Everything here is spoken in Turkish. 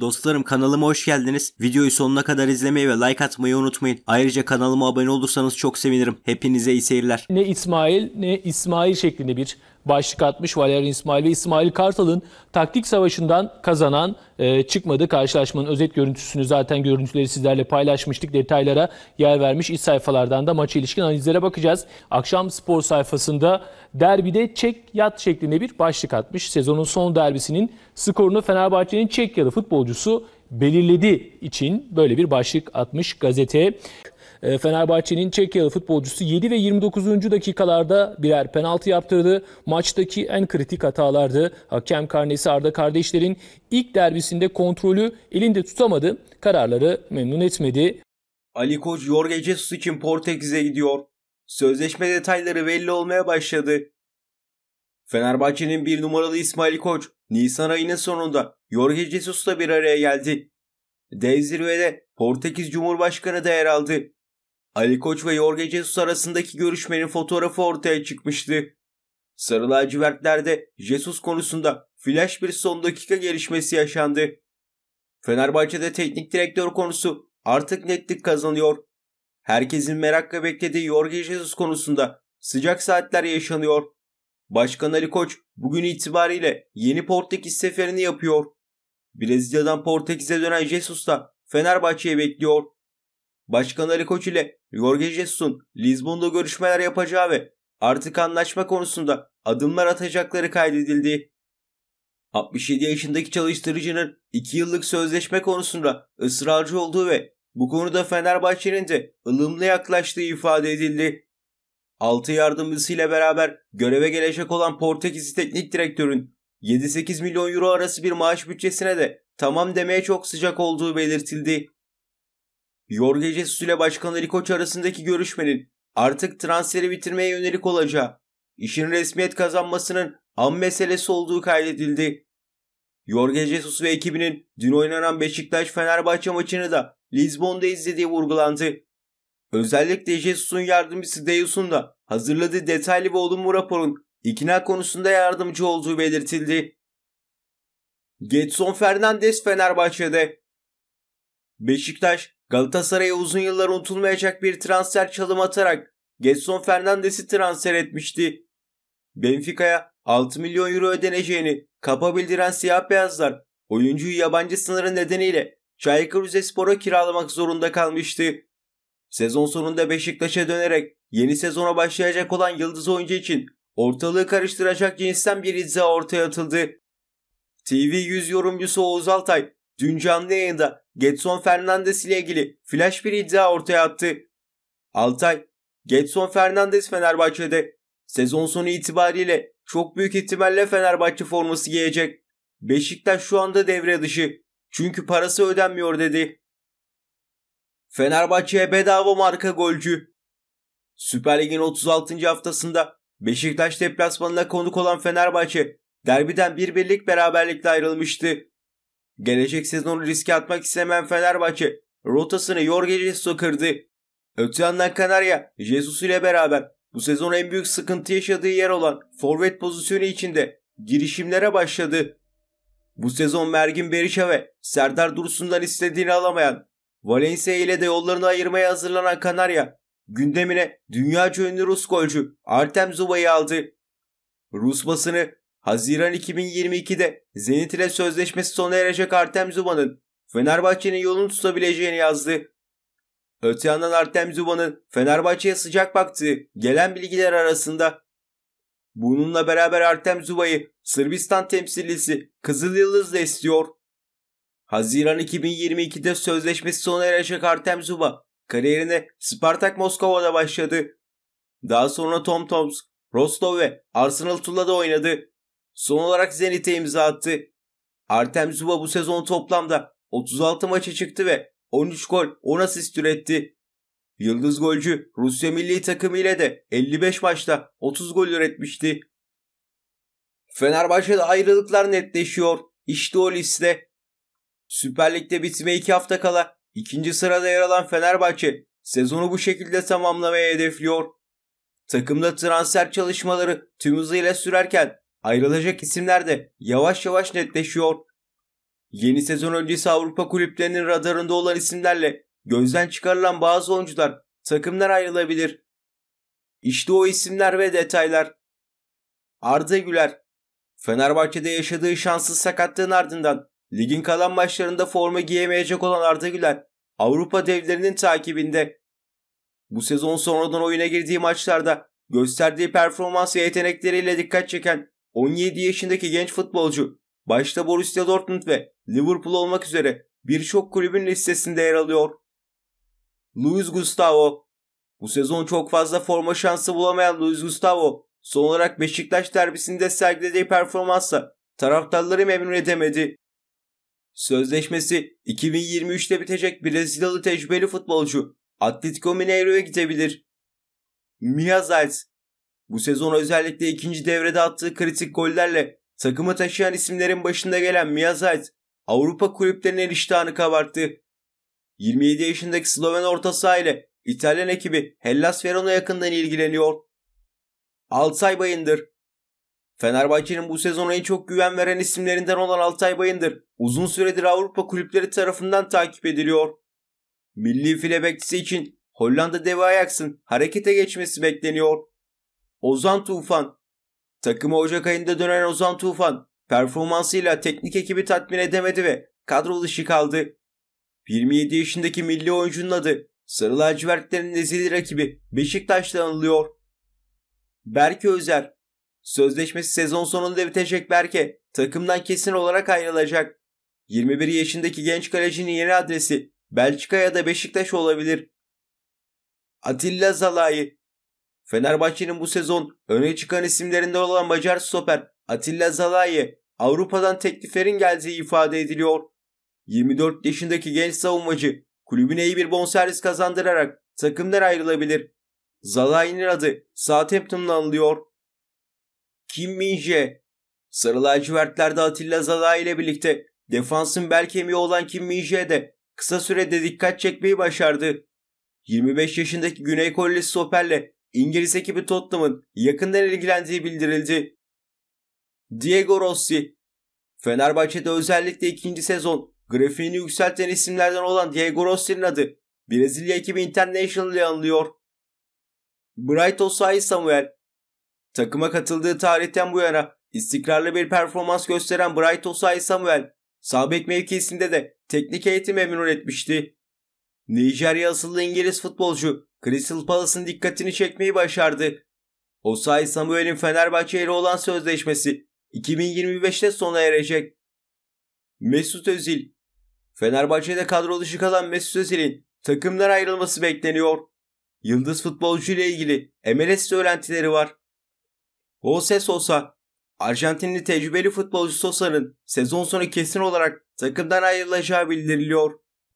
Dostlarım kanalıma hoş geldiniz. Videoyu sonuna kadar izlemeyi ve like atmayı unutmayın. Ayrıca kanalıma abone olursanız çok sevinirim. Hepinize iyi seyirler. Ne İsmail ne İsmail şeklinde bir başlık atmış Valerian İsmail ve İsmail Kartal'ın taktik savaşından kazanan e, çıkmadı. Karşılaşmanın özet görüntüsünü zaten görüntüleri sizlerle paylaşmıştık. Detaylara yer vermiş iç sayfalardan da maça ilişkin analizlere bakacağız. Akşam spor sayfasında derbide çek yat şeklinde bir başlık atmış. Sezonun son derbisinin skorunu Fenerbahçe'nin Çek Çekyalı futbolcusu belirledi için böyle bir başlık atmış gazete. Ee, Fenerbahçe'nin Çekyalı futbolcusu 7 ve 29. dakikalarda birer penaltı yaptırdı. Maçtaki en kritik hatalardı. Hakem karnesi Arda kardeşlerin ilk derbisinde kontrolü elinde tutamadı. Kararları memnun etmedi. Ali Koç Jorge Jesus için Portekiz'e gidiyor. Sözleşme detayları belli olmaya başladı. Fenerbahçe'nin bir numaralı İsmail Koç, Nisan ayının sonunda Jorge Jesus'la bir araya geldi. Dev zirvede Portekiz Cumhurbaşkanı da yer aldı. Ali Koç ve Jorge Jesus arasındaki görüşmenin fotoğrafı ortaya çıkmıştı. Sarı lacivertlerde Jesus konusunda flash bir son dakika gelişmesi yaşandı. Fenerbahçe'de teknik direktör konusu artık netlik kazanıyor. Herkesin merakla beklediği Jorge Jesus konusunda sıcak saatler yaşanıyor. Başkan Ali Koç bugün itibariyle yeni Portekiz seferini yapıyor. Brezilya'dan Portekiz'e dönen Jesus da Fenerbahçe'ye bekliyor. Başkan Ali Koç ile Jorge Jesus'un Lizbon'da görüşmeler yapacağı ve artık anlaşma konusunda adımlar atacakları kaydedildi. 67 yaşındaki çalıştırıcının 2 yıllık sözleşme konusunda ısrarcı olduğu ve bu konuda Fenerbahçe'nin de ılımlı yaklaştığı ifade edildi. 6 yardımcısıyla beraber göreve gelecek olan Portekizli teknik direktörün 7-8 milyon euro arası bir maaş bütçesine de tamam demeye çok sıcak olduğu belirtildi. Jorge Jesus ile Başkan Ali Koç arasındaki görüşmenin artık transferi bitirmeye yönelik olacağı, işin resmiyet kazanmasının an meselesi olduğu kaydedildi. Jorge Jesus ve ekibinin dün oynanan Beşiktaş-Fenerbahçe maçını da Lisbon'da izlediği vurgulandı. Özellikle Jesus'un yardımcısı Deus'un da hazırladığı detaylı ve olumlu raporun ikna konusunda yardımcı olduğu belirtildi. Getson Fernandes Fenerbahçe'de Beşiktaş, Galatasaray'a uzun yıllar unutulmayacak bir transfer çalım atarak Getson Fernandes'i transfer etmişti. Benfica'ya 6 milyon euro ödeneceğini kapa bildiren siyah beyazlar oyuncuyu yabancı sınırı nedeniyle Çaykur Rizespor'a kiralamak zorunda kalmıştı. Sezon sonunda Beşiktaş'a dönerek yeni sezona başlayacak olan yıldız oyuncu için ortalığı karıştıracak cinsten bir iddia ortaya atıldı. TV 100 yorumcusu Oğuz Altay dün canlı yayında Getson Fernandes ile ilgili flash bir iddia ortaya attı. Altay, Getson Fernandes Fenerbahçe'de sezon sonu itibariyle çok büyük ihtimalle Fenerbahçe forması giyecek. Beşiktaş şu anda devre dışı çünkü parası ödenmiyor dedi. Fenerbahçe'ye bedava marka golcü. Süper Lig'in 36. haftasında Beşiktaş deplasmanına konuk olan Fenerbahçe derbiden bir birlik beraberlikle ayrılmıştı. Gelecek sezonu riske atmak istemeyen Fenerbahçe rotasını Jorge Jesus'a kırdı. Öte yandan Kanarya Jesus ile beraber bu sezon en büyük sıkıntı yaşadığı yer olan forvet pozisyonu içinde girişimlere başladı. Bu sezon Mergin Berişa ve Serdar Dursun'dan istediğini alamayan, Valencia ile de yollarını ayırmaya hazırlanan Kanarya, gündemine dünya ünlü Rus golcü Artem Zuba'yı aldı. Rus basını Haziran 2022'de Zenit ile sözleşmesi sona erecek Artem Zuba'nın Fenerbahçe'nin yolunu tutabileceğini yazdı. Öte yandan Artem Zuba'nın Fenerbahçe'ye sıcak baktığı gelen bilgiler arasında Bununla beraber Artem Zuba'yı Sırbistan temsilcisi Kızıl Yıldız da istiyor. Haziran 2022'de sözleşmesi sona erecek Artem Zuba kariyerine Spartak Moskova'da başladı. Daha sonra Tom Toms, Rostov ve Arsenal Tula'da oynadı. Son olarak Zenit'e imza attı. Artem Zuba bu sezon toplamda 36 maça çıktı ve 13 gol 10 asist üretti. Yıldız golcü Rusya milli takımı ile de 55 maçta 30 gol üretmişti. Fenerbahçe'de ayrılıklar netleşiyor. İşte o liste. Süper Lig'de bitime 2 hafta kala ikinci sırada yer alan Fenerbahçe sezonu bu şekilde tamamlamaya hedefliyor. Takımda transfer çalışmaları tüm hızıyla sürerken Ayrılacak isimler de yavaş yavaş netleşiyor. Yeni sezon öncesi Avrupa kulüplerinin radarında olan isimlerle gözden çıkarılan bazı oyuncular takımlar ayrılabilir. İşte o isimler ve detaylar. Arda Güler, Fenerbahçe'de yaşadığı şanssız sakatlığın ardından ligin kalan maçlarında forma giyemeyecek olan Arda Güler, Avrupa devlerinin takibinde. Bu sezon sonradan oyuna girdiği maçlarda gösterdiği performans ve yetenekleriyle dikkat çeken 17 yaşındaki genç futbolcu başta Borussia Dortmund ve Liverpool olmak üzere birçok kulübün listesinde yer alıyor. Luis Gustavo Bu sezon çok fazla forma şansı bulamayan Luis Gustavo son olarak Beşiktaş derbisinde sergilediği performansla taraftarları memnun edemedi. Sözleşmesi 2023'te bitecek Brezilyalı tecrübeli futbolcu Atletico Mineiro'ya gidebilir. Mia Zayt bu sezon özellikle ikinci devrede attığı kritik gollerle takımı taşıyan isimlerin başında gelen Miyazayt Avrupa kulüplerinin iştahını kabarttı. 27 yaşındaki Sloven orta saha ile İtalyan ekibi Hellas Verona yakından ilgileniyor. Altay Bayındır Fenerbahçe'nin bu sezona en çok güven veren isimlerinden olan Altay Bayındır uzun süredir Avrupa kulüpleri tarafından takip ediliyor. Milli file bekçisi için Hollanda devi Ajax'ın harekete geçmesi bekleniyor. Ozan Tufan. Takımı Ocak ayında dönen Ozan Tufan performansıyla teknik ekibi tatmin edemedi ve kadro dışı kaldı. 27 yaşındaki milli oyuncunun adı Sarı lacivertlerin ezeli rakibi Beşiktaş'ta anılıyor. Berke Özer Sözleşmesi sezon sonunda bitecek Berke takımdan kesin olarak ayrılacak. 21 yaşındaki genç kalecinin yeni adresi Belçika ya da Beşiktaş olabilir. Atilla Zalai Fenerbahçe'nin bu sezon öne çıkan isimlerinde olan Macar stoper Atilla Zalaye Avrupa'dan tekliflerin geldiği ifade ediliyor. 24 yaşındaki genç savunmacı kulübüne iyi bir bonservis kazandırarak takımdan ayrılabilir. Zalaye'nin adı Southampton'la anılıyor. Kim Minje Sarı lacivertlerde Atilla Zalaye ile birlikte defansın bel kemiği olan Kim Minje de kısa sürede dikkat çekmeyi başardı. 25 yaşındaki Güney Koreli stoperle İngiliz ekibi Tottenham'ın yakından ilgilendiği bildirildi. Diego Rossi Fenerbahçe'de özellikle ikinci sezon grafiğini yükselten isimlerden olan Diego Rossi'nin adı Brezilya ekibi International'e anılıyor. Bright Osai Samuel Takıma katıldığı tarihten bu yana istikrarlı bir performans gösteren Bright Osai Samuel, sabek mevkisinde de teknik eğitim memnun etmişti. Nijerya asıllı İngiliz futbolcu Crystal Palace'ın dikkatini çekmeyi başardı. Osay Samuel'in Fenerbahçe ile olan sözleşmesi 2025'te sona erecek. Mesut Özil Fenerbahçe'de kadro dışı kalan Mesut Özil'in takımdan ayrılması bekleniyor. Yıldız futbolcu ile ilgili MLS söylentileri var. Jose Sosa Arjantinli tecrübeli futbolcu Sosa'nın sezon sonu kesin olarak takımdan ayrılacağı bildiriliyor.